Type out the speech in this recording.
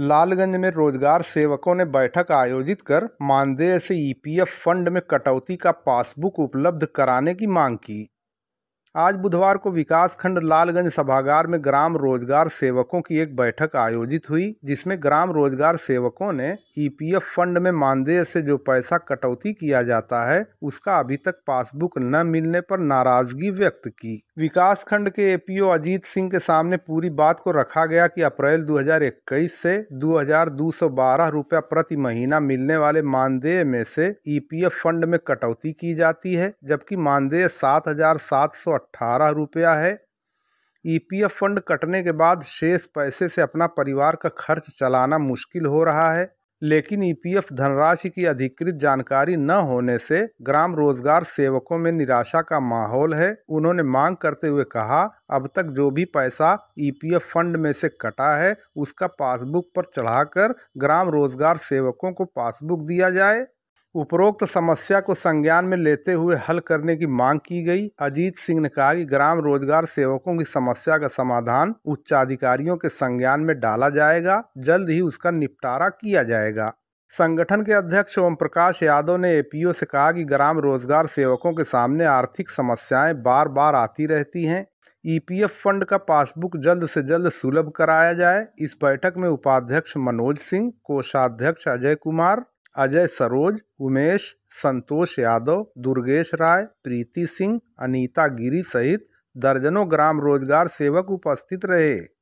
लालगंज में रोजगार सेवकों ने बैठक आयोजित कर मानदेय से ईपीएफ फंड में कटौती का पासबुक उपलब्ध कराने की मांग की आज बुधवार को विकासखंड लालगंज सभागार में ग्राम रोजगार सेवकों की एक बैठक आयोजित हुई जिसमें ग्राम रोजगार सेवकों ने ईपीएफ फंड में मानदेय से जो पैसा कटौती किया जाता है उसका अभी तक पासबुक न मिलने पर नाराजगी व्यक्त की विकासखंड के एपीओ अजीत सिंह के सामने पूरी बात को रखा गया कि अप्रैल 2021 से 2,212 रुपया प्रति महीना मिलने वाले मानदेय में से ईपीएफ फंड में कटौती की जाती है जबकि मानदेय सात हजार सात सौ अट्ठारह रुपया है ईपीएफ e फंड कटने के बाद शेष पैसे से अपना परिवार का खर्च चलाना मुश्किल हो रहा है लेकिन ईपीएफ e धनराशि की अधिकृत जानकारी न होने से ग्राम रोजगार सेवकों में निराशा का माहौल है उन्होंने मांग करते हुए कहा अब तक जो भी पैसा ईपीएफ e फंड में से कटा है उसका पासबुक पर चढ़ाकर ग्राम रोजगार सेवकों को पासबुक दिया जाए उपरोक्त समस्या को संज्ञान में लेते हुए हल करने की मांग की गई अजीत सिंह ने कहा कि ग्राम रोजगार सेवकों की समस्या का समाधान उच्चाधिकारियों के संज्ञान में डाला जाएगा जल्द ही उसका निपटारा किया जाएगा संगठन के अध्यक्ष ओम प्रकाश यादव ने एपीओ से कहा कि ग्राम रोजगार सेवकों के सामने आर्थिक समस्याएं बार बार आती रहती हैं ईपीएफ फंड का पासबुक जल्द से जल्द सुलभ कराया जाए इस बैठक में उपाध्यक्ष मनोज सिंह कोषाध्यक्ष अजय कुमार अजय सरोज उमेश संतोष यादव दुर्गेश राय प्रीति सिंह अनीता गिरी सहित दर्जनों ग्राम रोजगार सेवक उपस्थित रहे